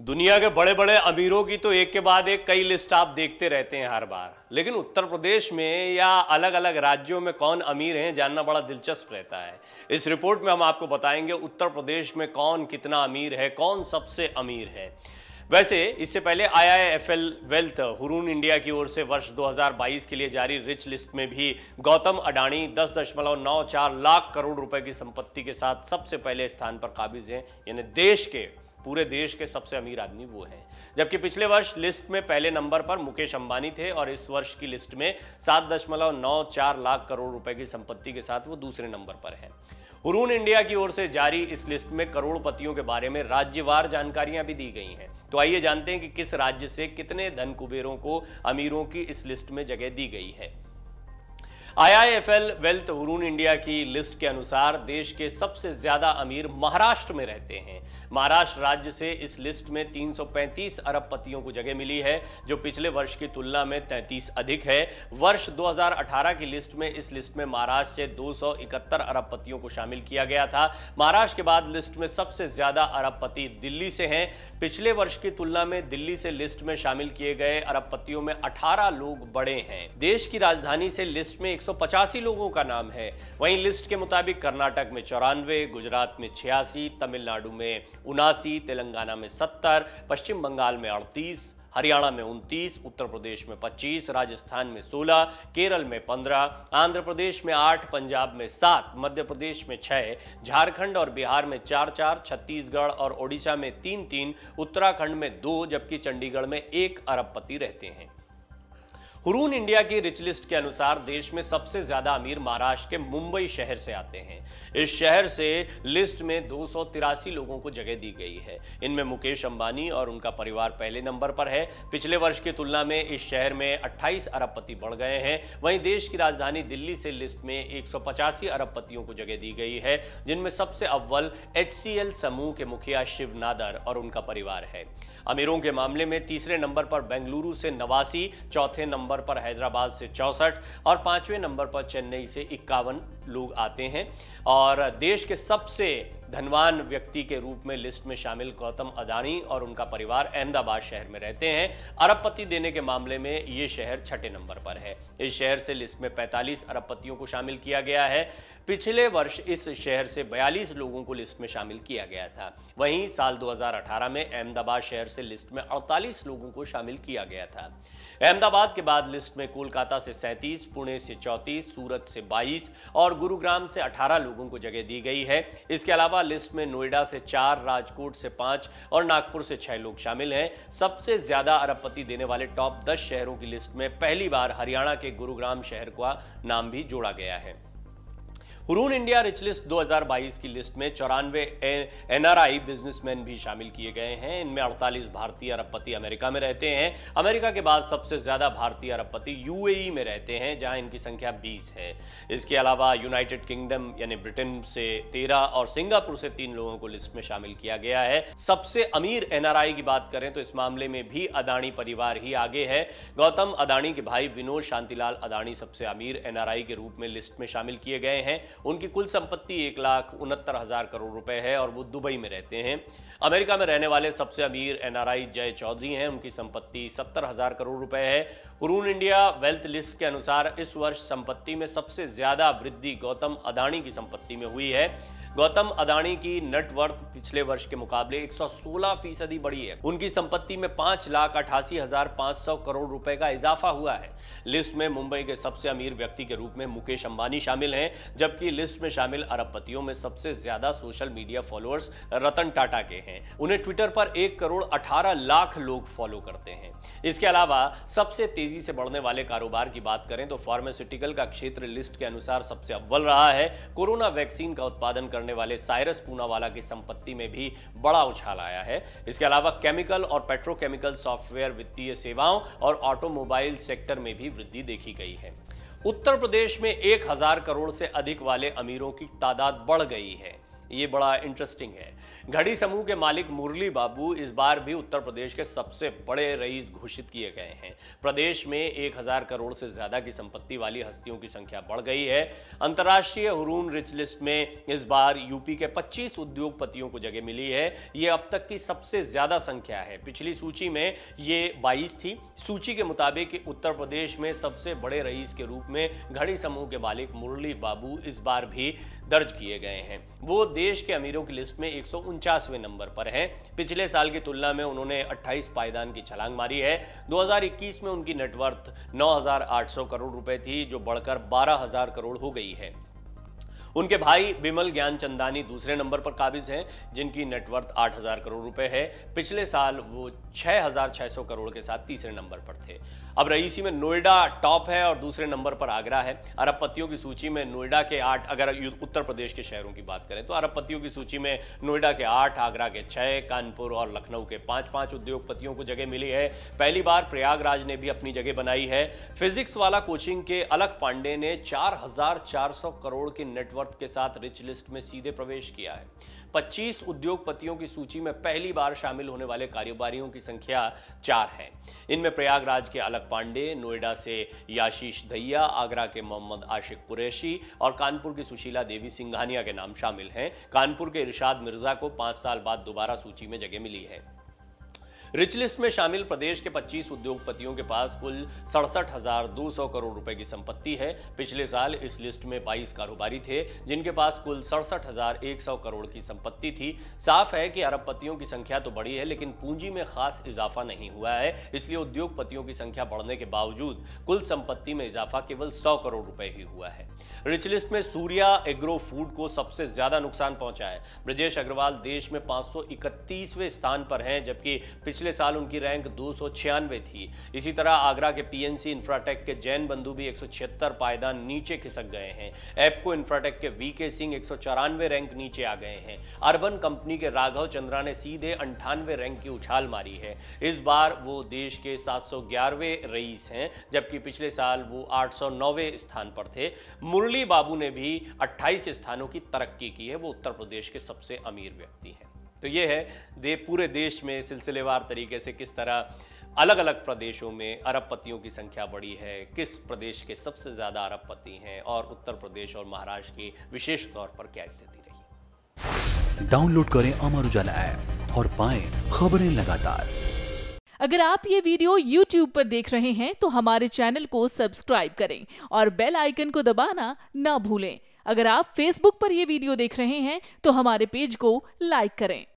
दुनिया के बड़े बड़े अमीरों की तो एक के बाद एक कई लिस्ट आप देखते रहते हैं हर बार लेकिन उत्तर प्रदेश में या अलग अलग राज्यों में कौन अमीर हैं जानना बड़ा दिलचस्प रहता है इस रिपोर्ट में हम आपको बताएंगे उत्तर प्रदेश में कौन कितना अमीर है कौन सबसे अमीर है वैसे इससे पहले आईआईएफएल वेल्थ हुरून इंडिया की ओर से वर्ष 2022 के लिए जारी रिच लिस्ट में भी गौतम अडानी 10.94 लाख करोड़ रुपए की संपत्ति के साथ सबसे पहले स्थान पर काबिज हैं यानी देश के पूरे देश के सबसे अमीर आदमी वो हैं जबकि पिछले वर्ष लिस्ट में पहले नंबर पर मुकेश अंबानी थे और इस वर्ष की लिस्ट में सात दशमलव नौ चार लाख करोड़ रुपए की संपत्ति के साथ वो दूसरे नंबर पर हैं हुरून इंडिया की ओर से जारी इस लिस्ट में करोड़पतियों के बारे में राज्यवार जानकारियां भी दी गई हैं तो आइए जानते हैं कि किस राज्य से कितने धन कुबेरों को अमीरों की इस लिस्ट में जगह दी गई है आईआईएफएल वेल्थ वरुण इंडिया की लिस्ट के अनुसार देश के सबसे ज्यादा अमीर महाराष्ट्र में रहते हैं महाराष्ट्र राज्य से इस लिस्ट में 335 अरब पतियों को जगह मिली है जो पिछले वर्ष की तुलना में 33 अधिक है वर्ष 2018 की लिस्ट में इस लिस्ट में महाराष्ट्र से 271 अरब पतियों को शामिल किया गया था महाराष्ट्र के बाद लिस्ट में सबसे ज्यादा अरब पति दिल्ली से हैं पिछले वर्ष की तुलना में दिल्ली से लिस्ट में शामिल किए गए अरब पतियों में अठारह लोग बड़े हैं देश की राजधानी से लिस्ट में एक लोगों का नाम है वहीं लिस्ट के मुताबिक कर्नाटक में चौरानवे गुजरात में छियासी तमिलनाडु में उनासी तेलंगाना में सत्तर पश्चिम बंगाल में अड़तीस हरियाणा में 29, उत्तर प्रदेश में 25, राजस्थान में 16, केरल में 15, आंध्र प्रदेश में 8, पंजाब में 7, मध्य प्रदेश में 6, झारखंड और बिहार में चार चार छत्तीसगढ़ और ओडिशा में तीन तीन उत्तराखंड में दो जबकि चंडीगढ़ में एक अरबपति रहते हैं हुरून इंडिया की रिच लिस्ट के अनुसार देश में सबसे ज्यादा अमीर महाराष्ट्र के मुंबई शहर से आते हैं इस शहर से लिस्ट में दो लोगों को जगह दी गई है इनमें मुकेश अंबानी और उनका परिवार पहले नंबर पर है पिछले वर्ष की तुलना में इस शहर में 28 अरबपति बढ़ गए हैं वहीं देश की राजधानी दिल्ली से लिस्ट में एक अरबपतियों को जगह दी गई है जिनमें सबसे अव्वल एच समूह के मुखिया शिव नादर और उनका परिवार है अमीरों के मामले में तीसरे नंबर पर बेंगलुरु से नवासी चौथे नंबर नंबर पर हैदराबाद से चौंसठ और पांचवें नंबर पर चेन्नई से इक्यावन लोग आते हैं और देश के सबसे धनवान व्यक्ति के रूप में लिस्ट में शामिल गौतम अदानी और उनका परिवार अहमदाबाद शहर में रहते हैं अरबपति देने के मामले में ये शहर छठे नंबर पर है इस शहर से लिस्ट में 45 अरबपतियों को शामिल किया गया है पिछले वर्ष इस शहर से 42 लोगों को लिस्ट में शामिल किया गया था वहीं साल 2018 में अहमदाबाद शहर से लिस्ट में 48 लोगों को शामिल किया गया था अहमदाबाद के बाद लिस्ट में कोलकाता से 37, पुणे से 34, सूरत से 22 और गुरुग्राम से 18 लोगों को जगह दी गई है इसके अलावा लिस्ट में नोएडा से चार राजकोट से पांच और नागपुर से छह लोग शामिल हैं सबसे ज्यादा अरबपति देने वाले टॉप दस शहरों की लिस्ट में पहली बार हरियाणा के गुरुग्राम शहर का नाम भी जोड़ा गया है हुरून इंडिया रिच लिस्ट 2022 की लिस्ट में चौरानवे एनआरआई बिजनेसमैन भी शामिल किए गए हैं इनमें 48 भारतीय अरबपति अमेरिका में रहते हैं अमेरिका के बाद सबसे ज्यादा भारतीय अरबपति यूएई में रहते हैं जहां इनकी संख्या 20 है इसके अलावा यूनाइटेड किंगडम यानी ब्रिटेन से तेरह और सिंगापुर से तीन लोगों को लिस्ट में शामिल किया गया है सबसे अमीर एनआरआई की बात करें तो इस मामले में भी अदाणी परिवार ही आगे है गौतम अदाणी के भाई विनोद शांतिलाल अदाणी सबसे अमीर एनआरआई के रूप में लिस्ट में शामिल किए गए हैं उनकी कुल संपत्ति एक लाख उनहत्तर हज़ार करोड़ रुपए है और वो दुबई में रहते हैं अमेरिका में रहने वाले सबसे अमीर एनआरआई जय चौधरी हैं उनकी संपत्ति सत्तर हज़ार करोड़ रुपए है कुरून इंडिया वेल्थ लिस्ट के अनुसार इस वर्ष संपत्ति में सबसे ज़्यादा वृद्धि गौतम अदाणी की संपत्ति में हुई है गौतम अदाणी की नेटवर्थ पिछले वर्ष के मुकाबले 116 फीसदी बढ़ी है उनकी संपत्ति में पांच लाख अठासी हजार पांच सौ करोड़ रुपए का इजाफा हुआ है लिस्ट में मुंबई के सबसे अमीर व्यक्ति के रूप में मुकेश अंबानी शामिल हैं जबकि लिस्ट में शामिल अरबपतियों में सबसे ज्यादा social media followers Ratan Tata के हैं उन्हें ट्विटर पर एक करोड़ अठारह लाख लोग फॉलो करते हैं इसके अलावा सबसे तेजी से बढ़ने वाले कारोबार की बात करें तो फार्मास्यूटिकल का क्षेत्र लिस्ट के अनुसार सबसे अव्वल रहा है कोरोना वैक्सीन का उत्पादन करने करने वाले साइरस पूनावाला की संपत्ति में भी बड़ा उछाल आया है इसके अलावा केमिकल और पेट्रोकेमिकल सॉफ्टवेयर वित्तीय सेवाओं और ऑटोमोबाइल सेक्टर में भी वृद्धि देखी गई है उत्तर प्रदेश में एक हजार करोड़ से अधिक वाले अमीरों की तादाद बढ़ गई है ये बड़ा इंटरेस्टिंग है घड़ी समूह के मालिक मुरली बाबू इस बार भी उत्तर प्रदेश के सबसे बड़े रईस घोषित किए गए हैं प्रदेश में एक हजार करोड़ से ज्यादा की संपत्ति वाली हस्तियों की संख्या बढ़ गई है अंतर्राष्ट्रीय हुरून रिच लिस्ट में इस बार यूपी के 25 उद्योगपतियों को जगह मिली है ये अब तक की सबसे ज्यादा संख्या है पिछली सूची में ये बाईस थी सूची के मुताबिक उत्तर प्रदेश में सबसे बड़े रईस के रूप में घड़ी समूह के मालिक मुरली बाबू इस बार भी दर्ज किए गए हैं वो देश के अमीरों की लिस्ट में एक नंबर पर हैं पिछले साल की तुलना में उन्होंने 28 पायदान की छलांग मारी है 2021 में उनकी नेटवर्थ 9,800 करोड़ रुपए थी जो बढ़कर 12,000 करोड़ हो गई है उनके भाई बिमल ज्ञान चंदानी दूसरे नंबर पर काबिज हैं जिनकी नेटवर्थ आठ हजार करोड़ रुपए है पिछले साल वो छह छह हजार सौ करोड़ के साथ तीसरे नंबर पर थे अब रईसी में नोएडा टॉप है और दूसरे नंबर पर आगरा है अरबपतियों की सूची में नोएडा के आठ अगर उत्तर प्रदेश के शहरों की बात करें तो अरबपतियों की सूची में नोएडा के आठ आगरा के छह कानपुर और लखनऊ के पांच पांच उद्योगपतियों को जगह मिली है पहली बार प्रयागराज ने भी अपनी जगह बनाई है फिजिक्स वाला कोचिंग के अलग पांडे ने चार करोड़ की नेटवर्क नेटवर्थ के साथ रिच लिस्ट में सीधे प्रवेश किया है 25 उद्योगपतियों की सूची में पहली बार शामिल होने वाले कारोबारियों की संख्या चार है इनमें प्रयागराज के अलक पांडे नोएडा से याशीष दहिया आगरा के मोहम्मद आशिक कुरैशी और कानपुर की सुशीला देवी सिंघानिया के नाम शामिल हैं कानपुर के इरशाद मिर्जा को पांच साल बाद दोबारा सूची में जगह मिली है रिच लिस्ट में शामिल प्रदेश के 25 उद्योगपतियों के पास कुल सड़सठ करोड़ रुपए की संपत्ति है पिछले साल इस लिस्ट में बाईस कारोबारी थे जिनके पास कुल सड़सठ करोड़ की संपत्ति थी साफ है कि अरबपतियों की संख्या तो बढ़ी है लेकिन पूंजी में खास इजाफा नहीं हुआ है इसलिए उद्योगपतियों की संख्या बढ़ने के बावजूद कुल संपत्ति में इजाफा केवल सौ करोड़ रुपए ही हुआ है रिच लिस्ट में सूर्या एग्रो फूड को सबसे ज्यादा नुकसान पहुंचा है ब्रजेश अग्रवाल देश में पांच स्थान पर हैं जबकि पिछले पिछले साल उनकी रैंक दो थी इसी तरह आगरा के पीएनसी इंफ्राटेक के जैन बंधु भी एक पायदान नीचे खिसक गए हैं एपको इंफ्राटेक के वीके सिंह एक रैंक नीचे आ गए हैं अर्बन कंपनी के राघव चंद्रा ने सीधे अंठानवे रैंक की उछाल मारी है इस बार वो देश के सात रईस हैं जबकि पिछले साल वो आठ स्थान पर थे मुरली बाबू ने भी 28 स्थानों की तरक्की की है वो उत्तर प्रदेश के सबसे अमीर व्यक्ति हैं तो ये है दे पूरे देश में सिलसिलेवार तरीके से किस तरह अलग अलग प्रदेशों में अरबपतियों की संख्या बढ़ी है किस प्रदेश के सबसे ज़्यादा अरबपति हैं और उत्तर प्रदेश और महाराष्ट्र की विशेष तौर पर क्या स्थिति रही डाउनलोड करें अमर उजाला ऐप और पाए खबरें लगातार अगर आप ये वीडियो YouTube पर देख रहे हैं तो हमारे चैनल को सब्सक्राइब करें और बेल आइकन को दबाना ना भूलें अगर आप Facebook पर यह वीडियो देख रहे हैं तो हमारे पेज को लाइक करें